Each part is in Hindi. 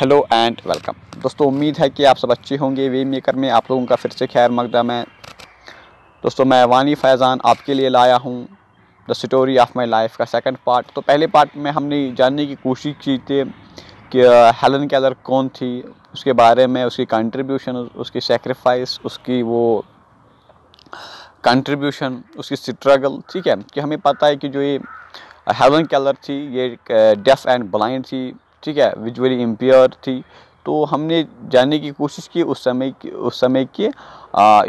हेलो एंड वेलकम दोस्तों उम्मीद है कि आप सब अच्छे होंगे वे मेकर में आप लोगों का फिर से खैर मकदम है दोस्तों मैं वानी फैज़ान आपके लिए लाया हूँ the story of my life का सेकंड पार्ट तो पहले पार्ट में हमने जानने की कोशिश की थी कि हेलन कैलर कौन थी उसके बारे में उसकी कंट्रीब्यूशन उसकी सेक्रीफाइस उसकी वो कंट्रीब्यूशन उसकी स्ट्रगल ठीक है कि हमें पता है कि जो ये हेलन कैलर थी ये डेफ एंड ब्लाइंड थी ठीक है विजुअली इम्पेयर थी तो हमने जानने की कोशिश की उस समय की उस समय के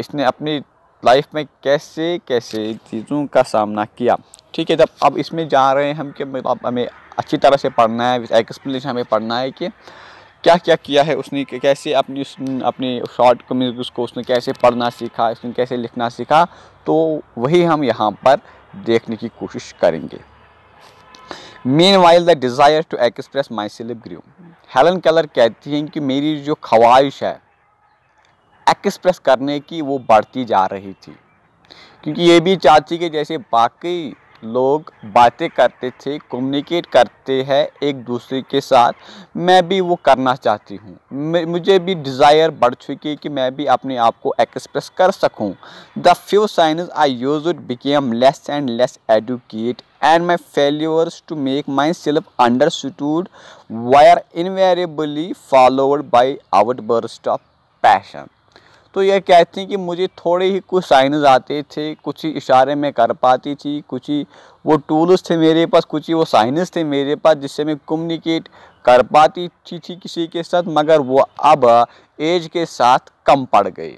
इसने अपनी लाइफ में कैसे कैसे चीज़ों का सामना किया ठीक है जब अब इसमें जा रहे हैं हम कि मतलब हमें अच्छी तरह से पढ़ना है एक्सप्लेनेशन हमें पढ़ना है कि क्या क्या किया है उसने कैसे अपनी उस, अपने शॉर्ट कम्यूज उसको उसने कैसे पढ़ना सीखा उसने कैसे लिखना सीखा तो वही हम यहाँ पर देखने की कोशिश करेंगे mean the desire to express myself grew Helen Keller कहती हैं कि मेरी जो ख्वाहिश है एक्सप्रेस करने की वो बढ़ती जा रही थी क्योंकि ये भी चाहती कि जैसे बाकी लोग बातें करते थे कम्युनिकेट करते हैं एक दूसरे के साथ मैं भी वो करना चाहती हूँ मुझे भी डिज़ायर बढ़ चुकी है कि मैं भी अपने आप को एक्सप्रेस कर सकूँ the few signs I use it became less and less adequate and my and to make myself understood were invariably invariably by by burst of passion तो यह कहती कि मुझे थोड़े ही कुछ साइनज आते थे कुछ ही इशारे में कर पाती थी कुछ ही वो टूल्स थे मेरे पास कुछ ही वो साइनज थे मेरे पास जिससे मैं कम्युनिकेट कर पाती थी, थी किसी के साथ मगर वो अब एज के साथ कम पड़ गई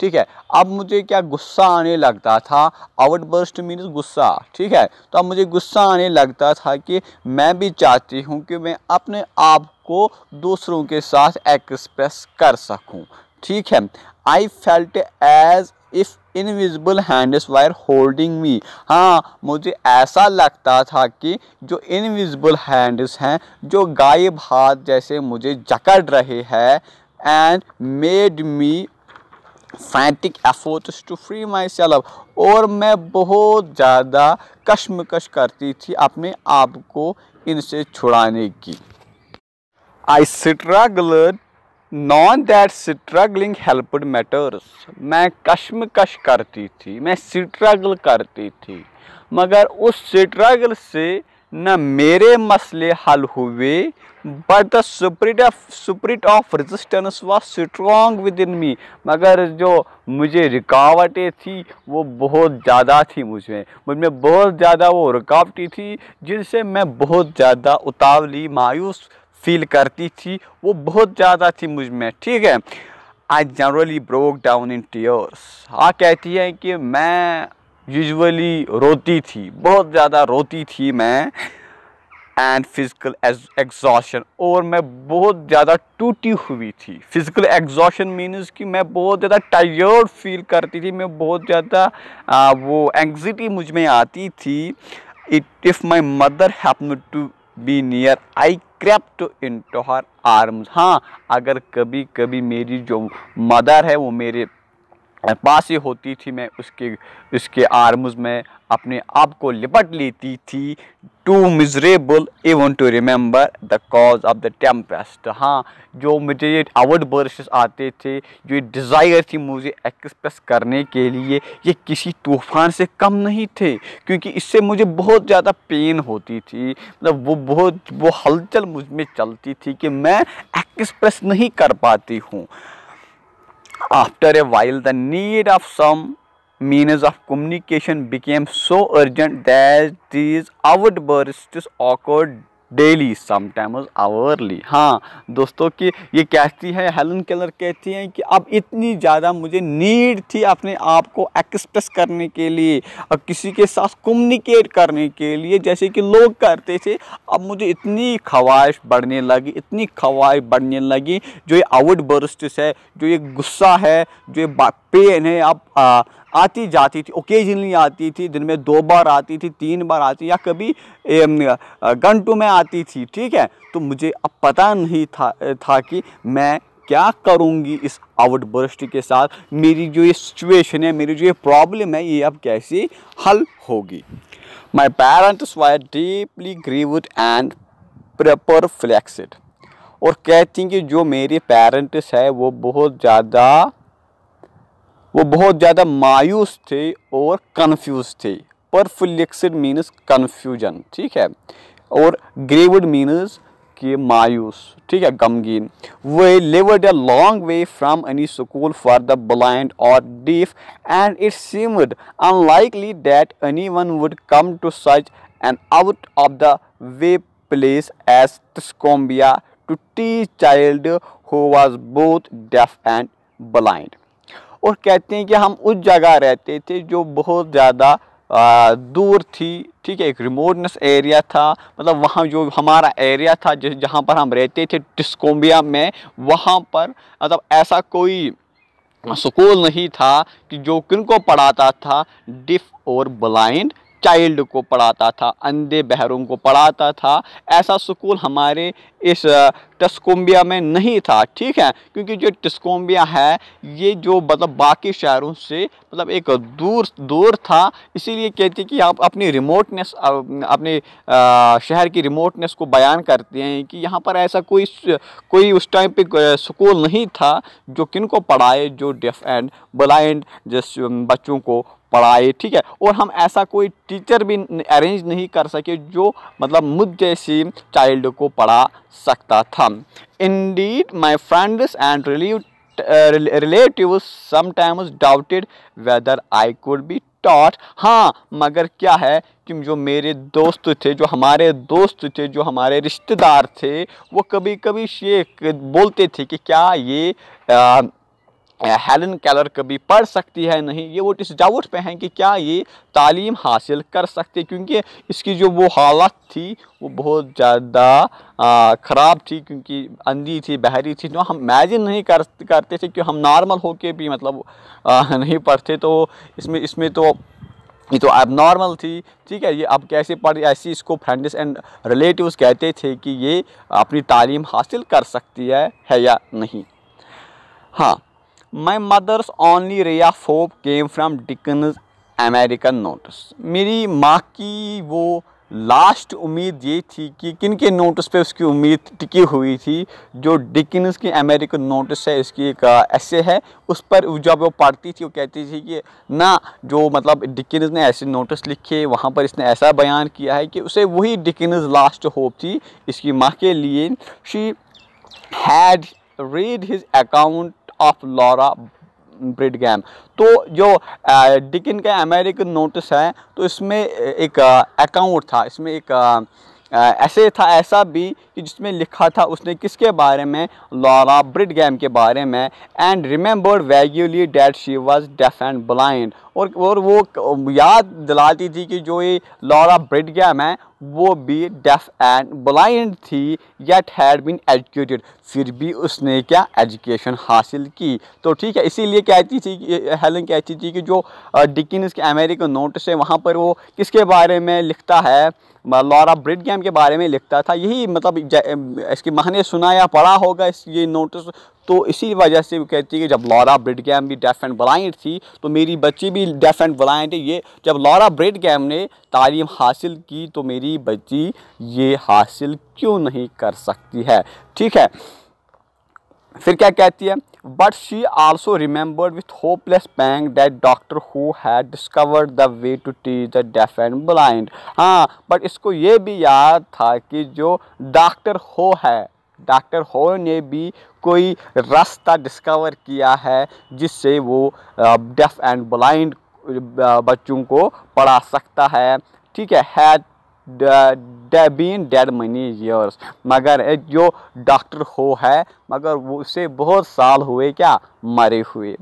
ठीक है अब मुझे क्या गुस्सा आने लगता था आउट बर्स्ट मीन्स गुस्सा ठीक है तो अब मुझे गुस्सा आने लगता था कि मैं भी चाहती हूँ कि मैं अपने आप को दूसरों के साथ एक्सप्रेस कर सकूँ ठीक है I felt as if invisible hands were holding me हाँ मुझे ऐसा लगता था कि जो इनविजिबल हैंड्स हैं जो गायब हाथ जैसे मुझे जकड़ रहे हैं and made me frantic efforts to free myself और मैं बहुत ज़्यादा कश्मकश करती थी अपने आप को इनसे छुड़ाने की I struggled not that struggling helped matters मैं कश्मकश करती थी मैं स्ट्रगल करती थी मगर उस स्ट्रगल से न मेरे मसले हल हुए but the spirit of spirit of resistance was strong within me मगर जो मुझे रुकावटें थी वो बहुत ज़्यादा थी मुझे मुझमें बहुत ज़्यादा वो रुकावटी थी जिनसे मैं बहुत ज़्यादा उतावली मायूस फील करती थी वो बहुत ज़्यादा थी मुझ में ठीक है I generally broke down in tears हाँ कहती है कि मैं यूजुअली रोती थी बहुत ज़्यादा रोती थी मैं एंड फिज़िकल एग्जॉशन और मैं बहुत ज़्यादा टूटी हुई थी फिज़िकल एग्जॉशन मीन्स कि मैं बहुत ज़्यादा टायर्ड फील करती थी मैं बहुत ज़्यादा वो एंग्जिटी मुझ में आती थी it if my mother happen to be near I crept in to her arms हाँ अगर कभी कभी मेरी जो मदर है वो मेरे पास ही होती थी मैं उसके उसके आर्म्स में अपने आप को लिपट लेती थी too miserable even to remember the cause of the tempest हाँ जो मुझे ये आउट बर्शेस आते थे जो ये डिज़ायर थी मुझे एक्सप्रेस करने के लिए ये किसी तूफ़ान से कम नहीं थे क्योंकि इससे मुझे बहुत ज़्यादा पेन होती थी मतलब वो बहुत वो हलचल मुझ में चलती थी कि मैं एक्सप्रेस नहीं कर पाती हूँ After a while, the need of some means of communication became so urgent that these outbursts occurred daily sometimes hourly हाँ दोस्तों कि ये कहती है हेलन केलर कहती हैं कि अब इतनी ज़्यादा मुझे नीड थी अपने आप को एक्सप्रेस करने के लिए और किसी के साथ कम्युनिकेट करने के लिए जैसे कि लोग करते थे अब मुझे इतनी ख्वाहिश बढ़ने लगी इतनी ख्वाहिश बढ़ने लगी जो ये आउट बर्स्ट है जो ये गुस्सा है जो ये पेन है अब आती जाती थी ओकेजनली आती थी दिन में दो बार आती थी तीन बार आती या कभी घंटों में आती थी ठीक है तो मुझे अब पता नहीं था था कि मैं क्या करूँगी इस आउटबर्स्ट के साथ मेरी जो ये सिचुएशन है मेरी जो ये प्रॉब्लम है ये अब कैसी हल होगी my parents were deeply grieved and perplexed और कहती हैं कि जो मेरे पेरेंट्स है वो बहुत ज़्यादा वो बहुत ज़्यादा मायूस थे और कन्फ्यूज थे परफ्लिक्सड मीनस कन्फ्यूजन ठीक है और ग्रेवड मीनस कि मायूस ठीक है गमगीन they lived a long way from any school for the blind और deaf and it seemed unlikely that any one would come to such and out of the way place as Tuscumbia to teach child who was both deaf and blind और कहते हैं कि हम उस जगह रहते थे जो बहुत ज़्यादा दूर थी ठीक है एक रिमोटनेस एरिया था मतलब वहाँ जो हमारा एरिया था जिस जहाँ पर हम रहते थे डिस्कोम्बिया में वहाँ पर मतलब ऐसा कोई स्कूल नहीं था कि जो किन को पढ़ाता था डिफ़ और ब्लाइंड चाइल्ड को पढ़ाता था अंधे बहरों को पढ़ाता था ऐसा स्कूल हमारे इस टस्कोम्बिया में नहीं था ठीक है क्योंकि जो टस्कोम्बिया है ये जो मतलब बाकी शहरों से मतलब एक दूर दूर था इसीलिए कहते कि आप अपनी रिमोटनेस अपने शहर की रिमोटनेस को बयान करते हैं कि यहाँ पर ऐसा कोई कोई उस टाइम पे स्कूल नहीं था जो किन को पढ़ाए जो डेफ एंड ब्लाइंड जिस बच्चों को पढ़ाए ठीक है और हम ऐसा कोई टीचर भी अरेंज नहीं कर सके जो मतलब मुझ जैसी चाइल्ड को पढ़ा सकता था indeed my friends and relieve relative sometimes doubted whether I could be taught हाँ मगर क्या है कि जो मेरे दोस्त थे जो हमारे दोस्त थे जो हमारे रिश्तेदार थे वो कभी कभी शेख बोलते थे कि क्या ये आ, uh, हेलन कैलर कभी पढ़ सकती है नहीं ये वो इस डाउट पे हैं कि क्या ये तालीम हासिल कर सकते क्योंकि इसकी जो वो हालत थी वो बहुत ज़्यादा ख़राब थी क्योंकि अंधी थी बहरी थी जो तो हम इमेजिन नहीं कर करते थे कि हम नॉर्मल होके भी मतलब आ, नहीं पढ़ते तो इसमें इसमें तो ये तो अब नॉर्मल थी ठीक है ये अब कैसे पढ़ ऐसी इसको फ्रेंड्स एंड रिलेटिव्स कहते थे कि ये अपनी तालीम हासिल कर सकती है, है या नहीं हाँ my mother's only ray of hope came from Dickens American notes मेरी माँ की वो लास्ट उम्मीद ये थी कि किन के नोट्स पे उसकी उम्मीद टिकी हुई थी जो डिकिन्स की अमेरिकन नोट्स है इसकी एक ऐसे है उस पर जब वो पढ़ती थी वो कहती थी कि ना जो मतलब डिकिन्स ने ऐसे नोटिस लिखे वहाँ पर इसने ऐसा बयान किया है कि उसे वही डिकिन्स लास्ट होप थी इसकी माँ के लिए she had read his account of Laura Bridgman तो जो डिकिन का अमेरिकन नोटिस है तो इसमें एक अकाउंट था इसमें एक ऐसे था ऐसा भी कि जिसमें लिखा था उसने किसके बारे में लॉरा ब्रिडगैम के बारे में and remembered vaguely that she was deaf and blind और और वो याद दिलाती थी कि जो ये लॉरा ब्रिडगैम है वो भी डेफ एंड ब्लाइंड थी येट हैड बीन एजुकेटेड फिर भी उसने क्या एजुकेशन हासिल की तो ठीक है इसीलिए कहती थी कि हेलन कहती थी कि जो डिकिनस के अमेरिकन नोट्स है वहाँ पर वो किसके बारे में लिखता है लॉरा ब्रिड गैम के बारे में लिखता था यही मतलब इसकी माँ ने सुना या पढ़ा होगा इस ये नोटिस तो इसी वजह से वो कहती है कि जब लॉरा ब्रिड गैम भी डेफ एंड ब्लाइंड थी तो मेरी बच्ची भी डेफ एंड ब्लाइंड है ये जब लॉरा ब्रिड गैम ने तालीम हासिल की तो मेरी बच्ची ये हासिल क्यों नहीं कर सकती है ठीक है फिर क्या कहती है but she also remembered with hopeless pang that doctor who had discovered the way to teach the deaf and blind हाँ बट इसको ये भी याद था कि जो डॉक्टर हो है डॉक्टर हो ने भी कोई रास्ता डिस्कवर किया है जिससे वो डेफ एंड ब्लाइंड बच्चों को पढ़ा सकता है ठीक है had been dead many years मगर जो डॉक्टर हो है मगर वो उसे बहुत साल हुए क्या मरे हुए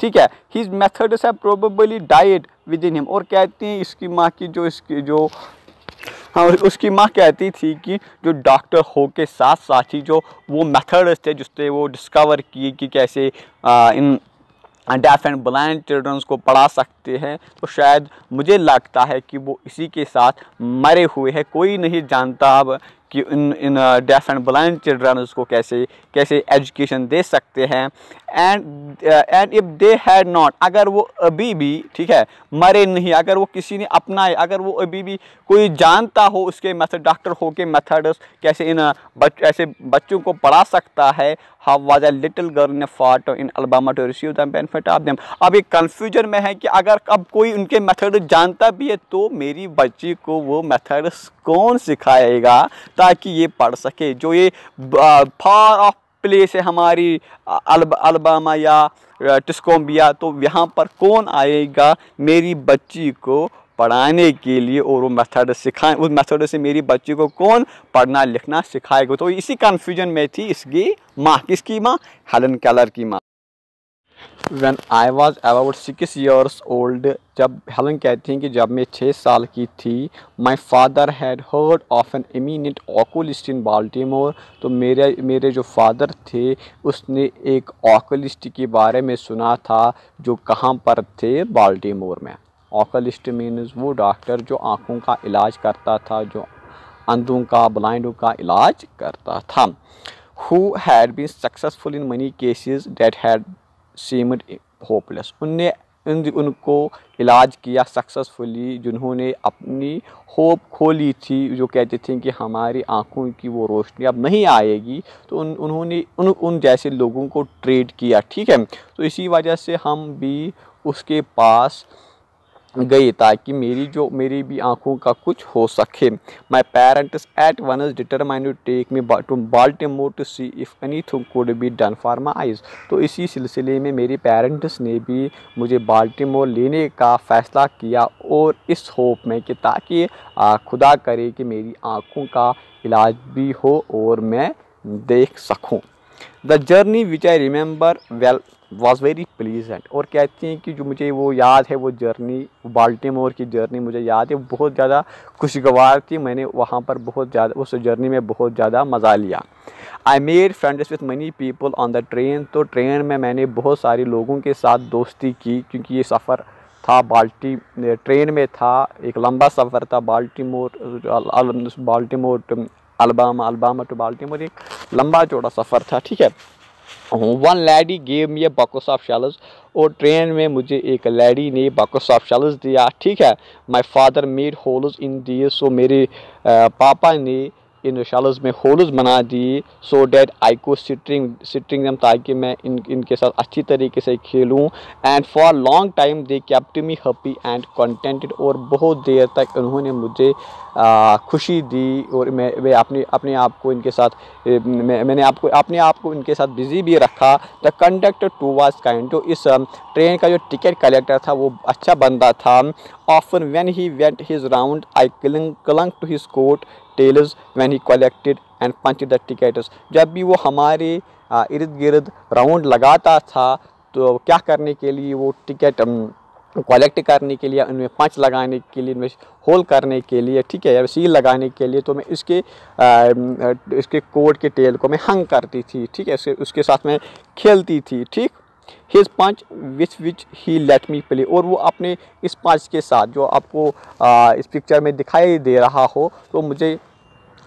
ठीक है हिज मेथड्स है probably died within him और कहते हैं इसकी माँ की जो इसकी जो हाँ, और उसकी माँ कहती थी कि जो डॉक्टर हो के साथ साथ ही जो वो मेथड्स थे जिससे वो डिस्कवर किए कि कैसे आ, इन डेफ एंड ब्लाइंड चिल्ड्रंस को पढ़ा सकते हैं तो शायद मुझे लगता है कि वो इसी के साथ मरे हुए हैं कोई नहीं जानता अब कि इन इन डेफ एंड ब्लाइंड चिल्ड्रन को कैसे कैसे एजुकेशन दे सकते हैं and and if they had not अगर वो अभी भी ठीक है मरे नहीं अगर वो किसी ने अपनाए अगर वो अभी भी कोई जानता हो उसके मेथड डॉक्टर हो के मैथड्स कैसे इन uh, बच, ऐसे बच्चों को पढ़ा सकता है how was a little girl ने far in Alabama to receive the benefit of them अब एक कन्फ्यूजन में है कि अगर अब कोई उनके मेथड जानता भी है तो मेरी बच्ची को वो मैथड्स कौन सिखाएगा ताकि ये पढ़ सके जो ये फार ऑफ प्लेस है हमारी अलब अलबामा या टिस्कोम्बिया तो यहाँ पर कौन आएगा मेरी बच्ची को पढ़ाने के लिए और वो मेथड सिखाए उस मेथड से मेरी बच्ची को कौन पढ़ना लिखना सिखाएगा तो इसी कन्फ्यूजन में थी इसकी माँ किसकी माँ हेलन कैलर की माँ when I was about six years old जब हेलन कहती हैं कि जब मैं छः साल की थी my father had heard of an eminent oculist in Baltimore तो मेरे मेरे जो फादर थे उसने एक ऑकोलिस्ट के बारे में सुना था जो कहाँ पर थे बाल्टीमोर में ऑकोलिस्ट मीन्स वो डॉक्टर जो आँखों का इलाज करता था जो अंधों का ब्लाइंडों का इलाज करता था who had been successful in many cases that had seemed hopeless उनने उनको इलाज किया सक्सेसफुली जिन्होंने अपनी होप खोली थी जो कहते थे कि हमारी आंखों की वो रोशनी अब नहीं आएगी तो उन उन्होंने उन उन जैसे लोगों को ट्रेड किया ठीक है तो इसी वजह से हम भी उसके पास गई ताकि मेरी जो मेरी भी आंखों का कुछ हो सके my parents at once determined to take me to Baltimore to see if anything could be done for my eyes तो इसी सिलसिले में मेरे पेरेंट्स ने भी मुझे बाल्टीमोर लेने का फ़ैसला किया और इस होप में कि ताकि खुदा करे कि मेरी आँखों का इलाज भी हो और मैं देख सकूँ the journey which I remember well was very pleasant और कहती हैं कि जो मुझे वो याद है वो जर्नी बाल्टीमोर की जर्नी मुझे याद है बहुत ज़्यादा खुशगवार थी मैंने वहाँ पर बहुत ज़्यादा उस जर्नी में बहुत ज़्यादा मज़ा लिया I made friends with many people on the train तो ट्रेन में मैंने बहुत सारे लोगों के साथ दोस्ती की क्योंकि ये सफ़र था बाल्टी ट्रेन में था एक लंबा सफ़र था Baltimore Baltimore Alabama Alabama to Baltimore एक लंबा चौड़ा सफ़र था ठीक है one lady gave me a box of shells और ट्रेन में मुझे एक लैडी ने बॉक्स ऑफ शेल्स दिया ठीक है my father made holes in these सो मेरे पापा ने इन शालस में होल्स बना दी सो डैट आई को सिटरिंग सिटरिंग दम ताकि मैं इन इनके साथ अच्छी तरीके से खेलूँ and for long time they kept me happy and contented और बहुत देर तक उन्होंने मुझे आ, खुशी दी और मैं वे अपने अपने आप को इनके साथ मैं, मैंने आपको अपने आप को इनके साथ बिज़ी भी रखा the conductor too was kind जो इस ट्रेन um, का जो टिकट कलेक्टर था वो अच्छा बंदा था Often when he went his round, I clung, clung to his coat tails when he collected and punched the tickets. jab bhi wo hamare इर्द गिर्द round lagata tha to kya karne ke liye wo ticket collect करने के लिए उनमें पंच लगाने के लिए उनमें होल करने के लिए ठीक है या सील लगाने के लिए तो मैं इसके आ, इसके कोट के टेल को मैं हंग करती थी ठीक है उसके उसके साथ मैं खेलती थी ठीक his punch which which he let me play और वो अपने इस पंच के साथ जो आपको आ, इस पिक्चर में दिखाई दे रहा हो तो मुझे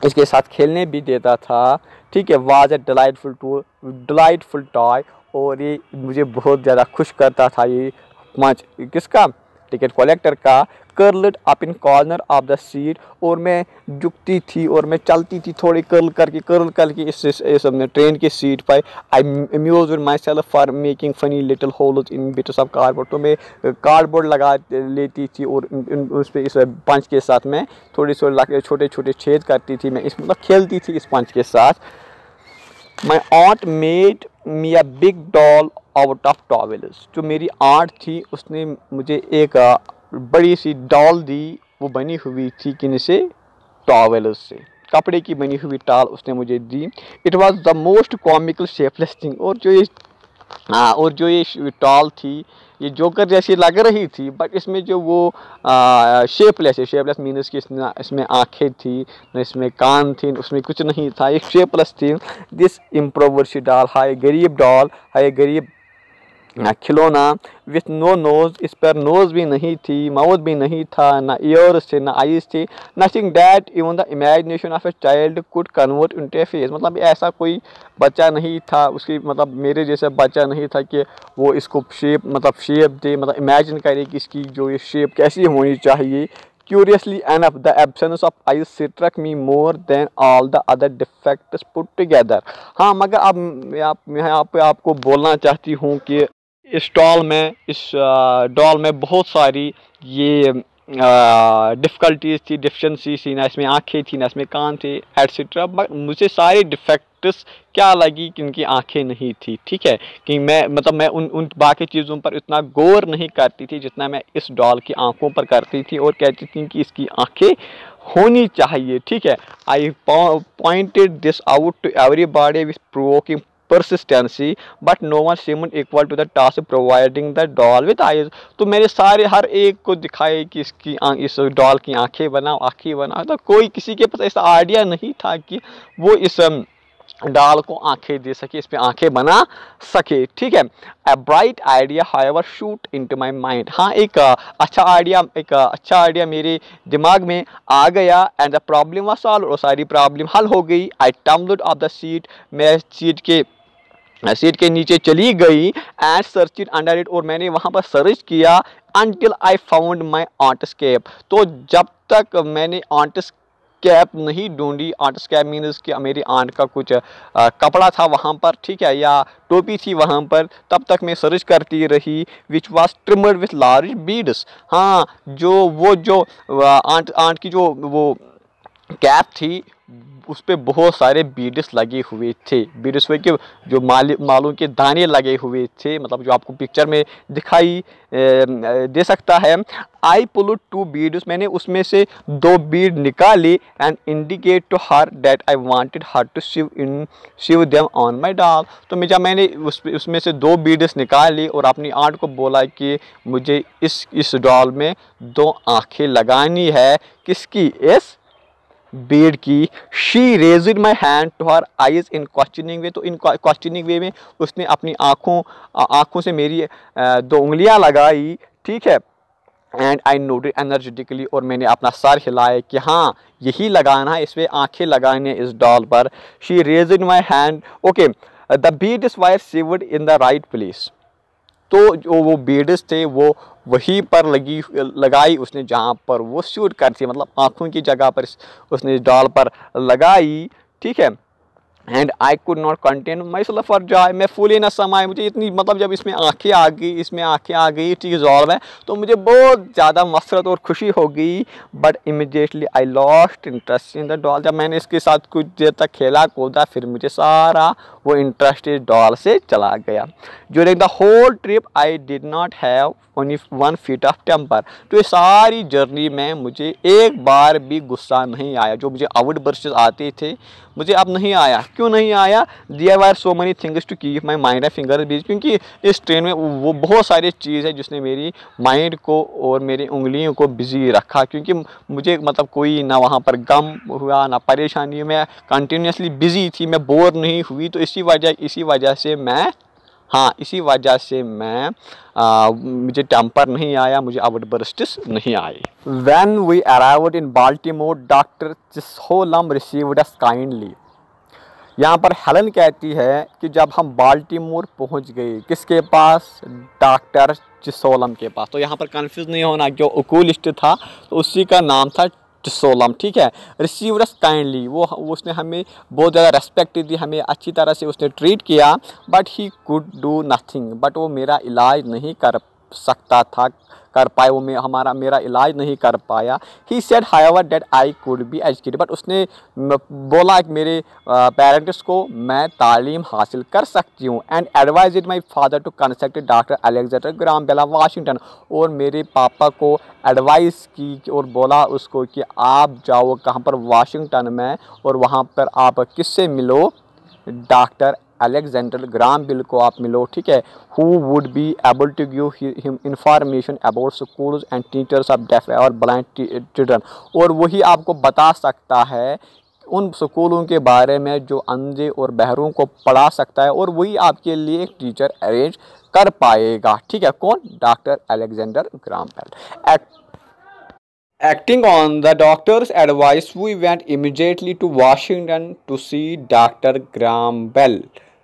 इसके साथ खेलने भी देता था ठीक है was a delightful to delightful toy और ये मुझे बहुत ज़्यादा खुश करता था ये पंच किसका टिकट कलेक्टर का curled up in corner of the seat और मैं झुकती थी और मैं चलती थी थोड़ी कर्ल करके कर्ल करके इस, इस, इस ट्रेन की सीट पर I amused myself for making funny little holes in bits of cardboard तो मैं कार्डबोर्ड लगा लेती थी और उस पर इस पंच के साथ मैं थोड़ी थोड़ी छोटे छोटे छेद करती थी मैं इस मतलब खेलती थी इस पंच के साथ my aunt made me a big doll out of towels जो मेरी आर्ट थी उसने मुझे एक बड़ी सी डॉल दी वो बनी हुई थी किन से टॉवेल्स से कपड़े की बनी हुई टाल उसने मुझे दी it was the most comical shapeless thing और जो ये आ, और जो ये टॉल थी ये जोकर जैसी लग रही थी बट इसमें जो वो शेपलेस है शेपलेस मीनस कि इसमें इसमें आँखें थी न इसमें कान थी उसमें कुछ नहीं था ये शेपलेस थी दिस इम्प्रोवर्सी डॉल हाय गरीब डॉल हाय गरीब खिलौना विथ नो नोज़ इस पर नोज़ भी नहीं थी माउथ भी नहीं था ना ईयर्स थे ना आईज थी nothing that even the imagination of a child could convert into face मतलब ऐसा कोई बच्चा नहीं था उसकी मतलब मेरे जैसे बच्चा नहीं था कि वो इसको शेप मतलब शेप दे मतलब इमेजिन करे कि इसकी जो ये शेप कैसी होनी चाहिए and of the absence of eye struck me more than all the other defects put together हाँ मगर अब मैं आप मैं यहाँ आपको बोलना चाहती हूँ कि इस डॉल में इस डॉल में बहुत सारी ये डिफ़िकल्टीज थी डिफिशेंसी थी ना इसमें आँखें थी ना इसमें कान थे एट्सट्रा बट मुझे सारे डिफेक्ट्स क्या लगी कि इनकी आँखें नहीं थी ठीक है कि मैं मतलब मैं उन उन बाकी चीज़ों पर इतना गौर नहीं करती थी जितना मैं इस डॉल की आँखों पर करती थी और कहती थी कि इसकी आँखें होनी चाहिए ठीक है I pointed this out to everybody with provoking persistency but no one seemed equal to the task providing the doll with eyes तो मैंने सारे हर एक को दिखाए कि इसकी इस डॉल की आंखें बनाओ आँखें बनाओ तो कोई किसी के पास ऐसा आइडिया नहीं था कि वो इस डाल um, को आंखें दे सके इस पर आंखें बना सके ठीक है a bright idea however shoot into my mind हाँ एक uh, अच्छा आइडिया एक uh, अच्छा आइडिया मेरे दिमाग में आ गया and the problem was solve और सारी प्रॉब्लम हल हो गई I term off the seat मैं सीट के सीट के नीचे चली गई as search it under it और मैंने वहाँ पर सर्च किया अनटिल आई फाउंड माई ऑटस्केप तो जब तक मैंने आर्ट कैप नहीं ढूंढी आर्ट स्कैप मीन्स कि मेरी आंट का कुछ आ, कपड़ा था वहाँ पर ठीक है या टोपी थी वहाँ पर तब तक मैं सर्च करती रही which was trimmed with large beads हाँ जो वो जो आंट आंट की जो वो कैप थी उस पर बहुत सारे बीड्स लगे हुए थे बीड्स हुए के जो माल मालों के दाने लगे हुए थे मतलब जो आपको पिक्चर में दिखाई दे सकता है आई पुलड टू बीड्स मैंने उसमें से दो बीड निकाली and indicate to her that I wanted her to sew in sew them on my doll तो मैं जब मैंने उस उसमें से दो बीड्स निकाली और अपनी आंट को बोला कि मुझे इस इस डॉल में दो आँखें लगानी है किसकी इस बीड की she raise in my hand to her eyes in questioning way तो इन क्वेश्चनिंग वे में उसने अपनी आँखों आँखों से मेरी दो उंगलियाँ लगाई ठीक है एंड आई नोट एनर्जेटिकली और मैंने अपना सर हिलाया कि हाँ यही लगाना है इसमें आँखें लगानी है इस डॉल पर she raise in my hand okay the bead is were sewed in the right place तो जो वो बेड्स थे वो वहीं पर लगी लगाई उसने जहाँ पर वो शूट करती मतलब आँखों की जगह पर उसने डॉल पर लगाई ठीक है and I could not contain myself for joy मैं फूली ना समाए मुझे इतनी मतलब जब इसमें आंखें आ गई इसमें आंखें आ गई चीज़ जॉल है तो मुझे बहुत ज़्यादा मसरत और खुशी हो गई but immediately I lost interest in the doll जब मैंने इसके साथ कुछ देर तक खेला कूदा फिर मुझे सारा वो इंटरेस्ट इस से चला गया during the whole trip I did not have only one fit of temper तो ये सारी जर्नी में मुझे एक बार भी गुस्सा नहीं आया जो मुझे आउट बर्स आते थे मुझे अब नहीं आया क्यों नहीं आया the are so many things to keep my mind and finger beach क्योंकि इस ट्रेन में वो बहुत सारी चीज़ है जिसने मेरी माइंड को और मेरी उंगलियों को बिजी रखा क्योंकि मुझे मतलब कोई ना वहाँ पर गम हुआ ना परेशानी मैं कंटिन्यूसली बिजी थी मैं बोर नहीं हुई तो इस इसी वजह इसी वजह से मैं हाँ इसी वजह से मैं आ, मुझे टेम्पर नहीं आया मुझे बर्स्टिस नहीं आई when we arrived in Baltimore doctor Chisholm received us kindly यहाँ पर हेलन कहती है कि जब हम बाल्टीमोर पहुँच गए किसके पास डॉक्टर चिसोलम के पास तो यहाँ पर कन्फ्यूज़ नहीं होना वो उकूलिस्ट था तो उसी का नाम था सोलम ठीक है रिसीवरस काइंडली वो उसने हमें बहुत ज़्यादा रेस्पेक्ट दी हमें अच्छी तरह से उसने ट्रीट किया but he could do nothing but वो मेरा इलाज नहीं कर सकता था कर पाए वो मे हमारा मेरा इलाज नहीं कर पाया he said over that I could be educated but उसने बोला कि मेरे पेरेंट्स को मैं तालीम हासिल कर सकती हूँ and advise my father to consult doctor Alexander Graham Bell Washington और मेरे पापा को एडवाइस की और बोला उसको कि आप जाओ कहाँ पर वाशिंगटन में और वहाँ पर आप किससे मिलो डॉक्टर अलेक्जेंडर ग्राम बिल को आप मिलो ठीक है who would be able to give him information about school and teachers of deaf और ब्लाइंड चिल्ड्रन और वही आपको बता सकता है उन स्कूलों के बारे में जो अंधे और बहरों को पढ़ा सकता है और वही आपके लिए एक टीचर अरेंज कर पाएगा ठीक है कौन doctor Alexander Graham Bell acting on the doctor's advice we went immediately to Washington to see doctor Graham Bell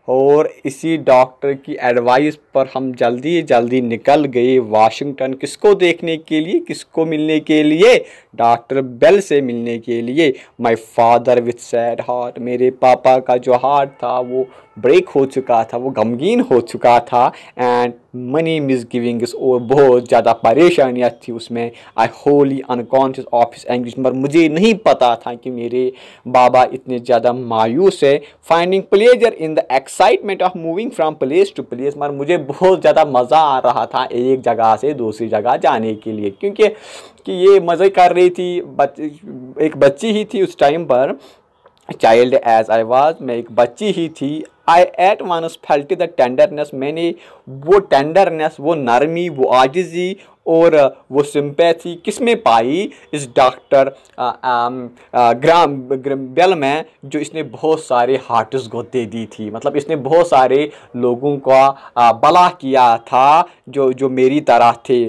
और इसी डॉक्टर की एडवाइस पर हम जल्दी जल्दी निकल गए वाशिंगटन किसको देखने के लिए किसको मिलने के लिए डॉक्टर बेल से मिलने के लिए my father with sad heart मेरे पापा का जो हार्ट था वो ब्रेक हो चुका था वो गमगीन हो चुका था एंड मनी मिस गिविंग्स और बहुत ज़्यादा परेशानियाँ थी उसमें I wholly unconscious of his anguish पर मुझे नहीं पता था कि मेरे बाबा इतने ज़्यादा मायूस है finding pleasure in the excitement of moving from place to place मगर मुझे बहुत ज़्यादा मज़ा आ रहा था एक जगह से दूसरी जगह जाने के लिए क्योंकि कि ये मज़े कर रही थी बच, एक बच्ची ही थी उस टाइम पर चाइल्ड एज आई वाज मैं एक बच्ची ही थी I at once felt the tenderness मैंने वो टेंडरनेस वो नरमी वो आजिज़ी और वो सिंपैथी किस में पाई इस डॉक्टर ग्राम बेल में जो इसने बहुत सारे हार्ट्स को दे दी थी मतलब इसने बहुत सारे लोगों का भला किया था जो जो मेरी तरह थे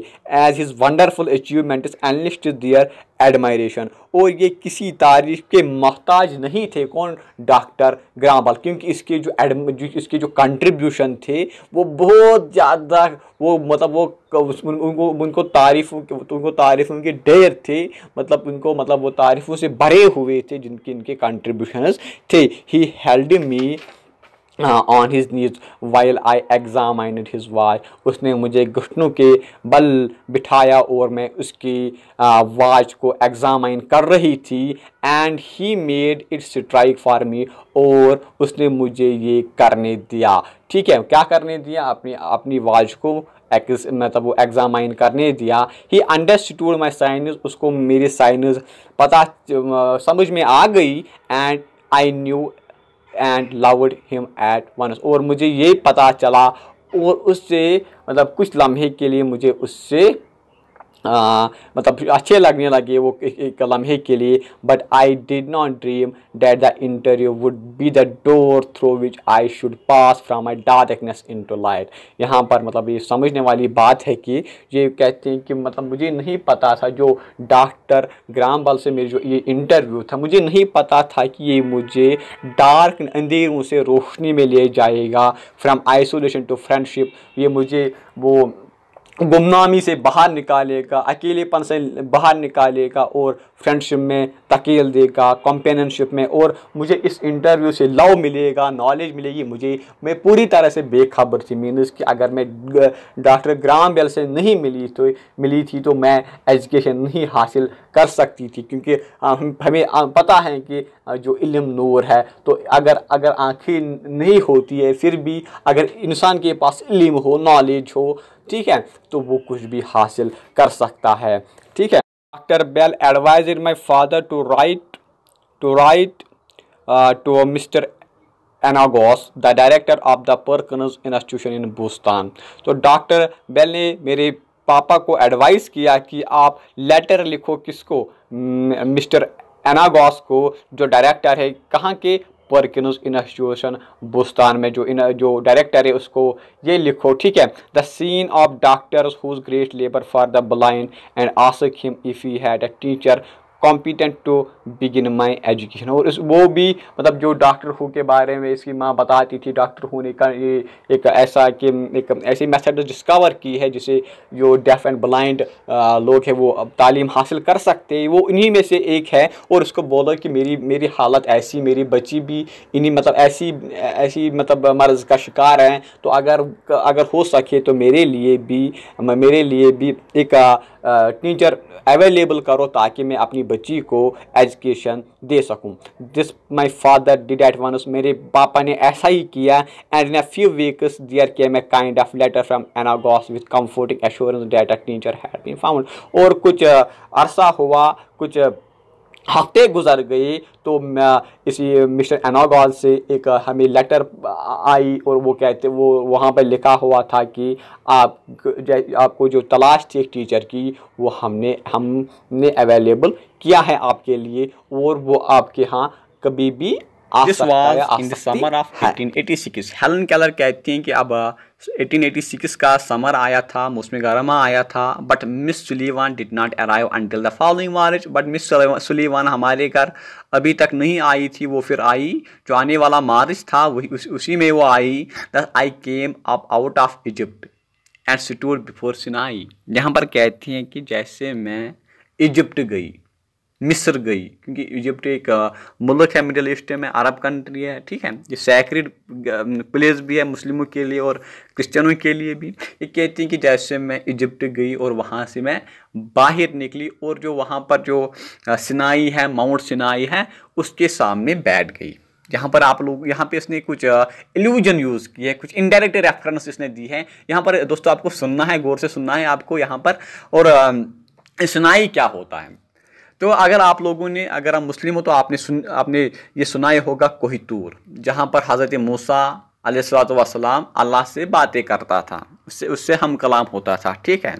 as his wonderful is enlist their admiration और ये किसी तारीफ के मोहताज नहीं थे कौन डॉक्टर ग्राम बल क्योंकि इसके जो एडम इसके जो कंट्रीब्यूशन थे वो बहुत ज़्यादा वो मतलब वो उनको उनको तारीफ तो उनको तारीफ उनके डेर थे मतलब उनको मतलब वो तारीफों से भरे हुए थे जिनके इनके कंट्रीब्यूशन थे he held me on his knees while I examined his watch उसने मुझे घुटनों के बल बिठाया और मैं उसकी वाच को एग्ज़ामाइन कर रही थी and he made its strike for me और उसने मुझे ये करने दिया ठीक है क्या करने दिया अपनी अपनी वाच को मतलब वो एग्ज़ामाइन करने दिया ही अंडरस्टूड माई साइनस उसको मेरी साइनस पता समझ में आ गई and I knew and loved him at once और मुझे ये पता चला और उससे मतलब कुछ लम्हे के लिए मुझे उससे आ, मतलब अच्छे लगने लगे वो एक लम्हे के लिए but I did not dream that the interview would be the door through which I should pass from my darkness into light यहाँ पर मतलब ये समझने वाली बात है कि ये कहते हैं कि मतलब मुझे नहीं पता था जो डॉक्टर बल से मेरी जो ये इंटरव्यू था मुझे नहीं पता था कि ये मुझे डार्क अंधेरों से रोशनी में ले जाएगा फ्राम आइसोलेशन टू फ्रेंडशिप ये मुझे वो गुमनामी से बाहर निकालेगा अकेलेपन से बाहर निकालेगा और फ्रेंडशिप में तकील देगा कॉम्पेनशिप में और मुझे इस इंटरव्यू से लव मिलेगा नॉलेज मिलेगी मुझे मैं पूरी तरह से बेखबर थी मीनस कि अगर मैं डॉक्टर ग्राम बेल से नहीं मिली तो मिली थी तो मैं एजुकेशन नहीं हासिल कर सकती थी क्योंकि हमें पता है कि जो इलम नूर है तो अगर अगर आँखें नहीं होती है फिर भी अगर इंसान के पास इलम हो नॉलेज हो ठीक है तो वो कुछ भी हासिल कर सकता है ठीक है doctor Bell advising my father to write to write to Mr Anagnos the director of the Perkins institution in Boston तो डॉक्टर बेल ने मेरे पापा को एडवाइस किया कि आप लेटर लिखो किसको मिस्टर एनागॉस को जो डायरेक्टर है कहाँ के परकिनस इंस्टीट्यूशन बुस्तान में जो इन जो डायरेक्टर है उसको ये लिखो ठीक है the scene of doctors whose great labour for the blind and ask him if he had a teacher competent to begin my education और इस वो भी मतलब जो डॉक्टर हो के बारे में इसकी माँ बताती थी डॉक्टर होने का ये एक ऐसा कि एक ऐसी मैथड डिस्कवर की है जिसे जो डेफ एंड ब्लाइंड लोग हैं वो अब तालीम हासिल कर सकते हैं वो इन्हीं में से एक है और उसको बोलो कि मेरी मेरी हालत ऐसी मेरी बच्ची भी इन्हीं मतलब ऐसी ऐसी मतलब मर्ज़ का शिकार हैं तो अगर अगर हो सके तो मेरे लिए भी मेरे लिए भी एक टीचर अवेलेबल करो ताकि मैं अपनी बच्ची को एजुकेशन दे सकूं this my father did at once मेरे पापा ने ऐसा ही किया and in a few weeks there came a kind of letter from Anagnos with comforting assurance that a teacher had been found और कुछ अरसा हुआ कुछ हफ्ते गुजर गए तो इसी मिस्टर एनागॉल से एक हमें लेटर आई और वो कहते वो वहाँ पर लिखा हुआ था कि आप आपको जो तलाश थी एक टीचर की वो हमने हमने अवेलेबल किया है आपके लिए और वो आपके यहाँ कभी भी this was in the summer of 1886 Helen Keller कहती हैं कि अब 1886 uh, का समर आया था मौसम गर्मा आया था but Miss Sullivan did not arrive until the following March but Miss Sullivan हमारे घर अभी तक नहीं आई थी वो फिर आई जो आने वाला मार्च था वही उस, उसी में वो आई दस I came up out of Egypt and stood before Sinai यहाँ पर कहती हैं कि जैसे मैं इजिप्ट गई मिस्र गई क्योंकि इजिप्ट एक मुल्क है मिडल ईस्ट में अरब कंट्री है ठीक है ये सैक्रेड प्लेस भी है मुस्लिमों के लिए और क्रिश्चियनों के लिए भी ये कहती हैं कि जैसे मैं इजिप्ट गई और वहाँ से मैं बाहर निकली और जो वहाँ पर जो सिनाई है माउंट सिनाई है उसके सामने बैठ गई यहाँ पर आप लोग यहाँ पे इसने कुछ इल्यूजन यूज़ किया है कुछ इनडायरेक्ट रेफरेंस इसने दी है यहाँ पर दोस्तों आपको सुनना है गौर से सुनना है आपको यहाँ पर और सुनाई क्या होता है तो अगर आप लोगों ने अगर आप मुस्लिम हो तो आपने सुन आपने ये सुनाए होगा कोही तूर जहाँ पर हज़रत मूसा अलैहिस्सलाम अल्लाह से बातें करता था उससे उससे हम कलाम होता था ठीक है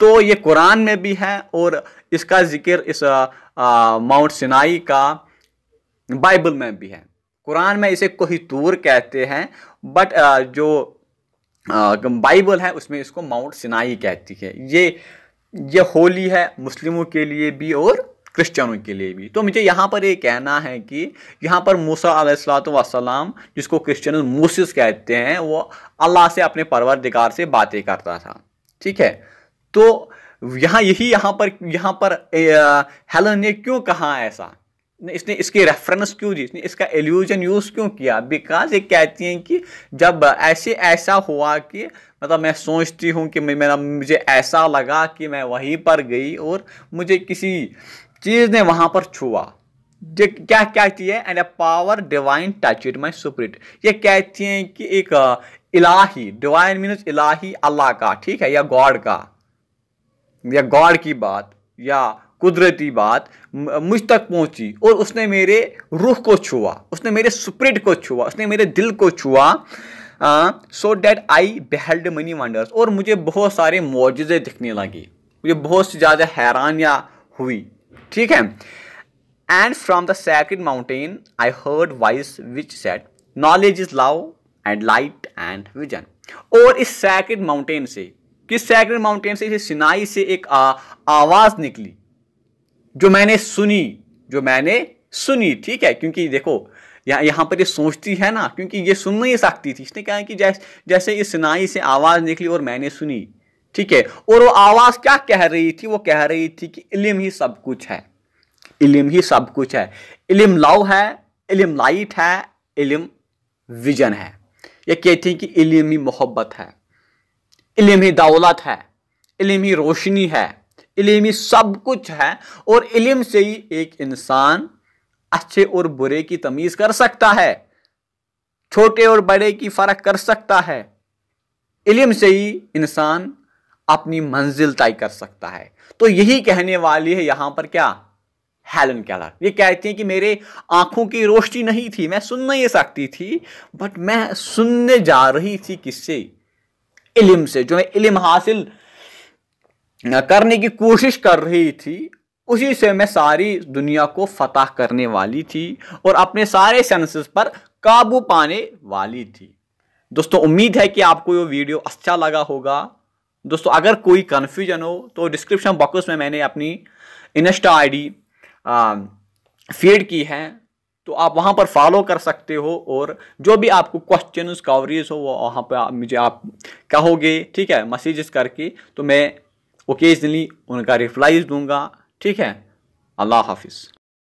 तो ये कुरान में भी है और इसका ज़िक्र इस माउंट सिनाई का बाइबल में भी है कुरान में इसे कोही तूर कहते हैं बट जो बाइबल है उसमें इसको माउंट सिनाई कहती है ये ये होली है मुस्लिमों के लिए भी और क्रिश्चियनों के लिए भी तो मुझे यहाँ पर ये कहना है कि यहाँ पर मूसा सलाम जिसको क्रिश्चियन मूसिस कहते हैं वो अल्लाह से अपने परवरदिगार से बातें करता था ठीक है तो यहाँ यही यहाँ पर यहाँ पर हेलन ने क्यों कहा ऐसा इसने इसकी रेफरेंस क्यों दी इसने इसका एल्यूजन यूज़ क्यों किया बिकॉज ये कहती हैं कि जब ऐसे ऐसा हुआ कि मतलब मैं सोचती हूँ कि मैं मेरा मुझे ऐसा लगा कि मैं वहीं पर गई और मुझे किसी चीज़ ने वहाँ पर छुआ जो क्या कहती है and a power divine touch it my spirit ये कहती हैं कि एक इलाही डिवाइन मीन्स इलाही अल्लाह का ठीक है या गॉड का या गॉड की बात या कुदरती बात मुझ तक पहुंची और उसने मेरे रूह को छुआ उसने मेरे स्प्रिट को छुआ उसने मेरे दिल को छुआ so that I beheld many wonders और मुझे बहुत सारे मुआजे दिखने लगे मुझे बहुत ज़्यादा हैरानियाँ हुई ठीक है and from the sacred mountain I heard voice which said knowledge is love and light and vision और इस सेक्रेड माउंटेन से किस सैक्रेड माउंटेन से इस सिनाई से एक आ, आवाज़ निकली जो मैंने सुनी जो मैंने सुनी ठीक है क्योंकि देखो या यहाँ पर ये सोचती है ना क्योंकि ये सुन नहीं सकती थी इसने कहा कि जैस, जैसे ये सुनाई से आवाज़ निकली और मैंने सुनी ठीक है और वो आवाज़ क्या कह रही थी वो कह रही थी कि इलम ही सब कुछ है इलम ही सब कुछ है इलम लव है इलम लाइट है इलम विजन है ये कहती है कि इलम ही मोहब्बत है इलम ही दौलत है इलम ही रोशनी है इलम ही सब कुछ है और इलम से ही एक इंसान अच्छे और बुरे की तमीज कर सकता है छोटे और बड़े की फर्क कर सकता है इलम से ही इंसान अपनी मंजिल तय कर सकता है तो यही कहने वाली है यहां पर क्या हेलन कैलर ये कहती है कि मेरे आंखों की रोशनी नहीं थी मैं सुन नहीं सकती थी बट मैं सुनने जा रही थी किससे इलम से जो मैं इलम हासिल करने की कोशिश कर रही थी उसी से मैं सारी दुनिया को फतह करने वाली थी और अपने सारे सेंसेस पर काबू पाने वाली थी दोस्तों उम्मीद है कि आपको ये वीडियो अच्छा लगा होगा दोस्तों अगर कोई कन्फ्यूजन हो तो डिस्क्रिप्शन बॉक्स में मैंने अपनी इंस्टा आईडी फीड की है तो आप वहाँ पर फॉलो कर सकते हो और जो भी आपको क्वेश्चन कवरीज हो वो वहाँ पर मुझे आप कहोगे ठीक है मैसेज करके तो मैं ओकेजनली उनका रिप्लाइज दूंगा ठीक है अल्लाह हाफिज़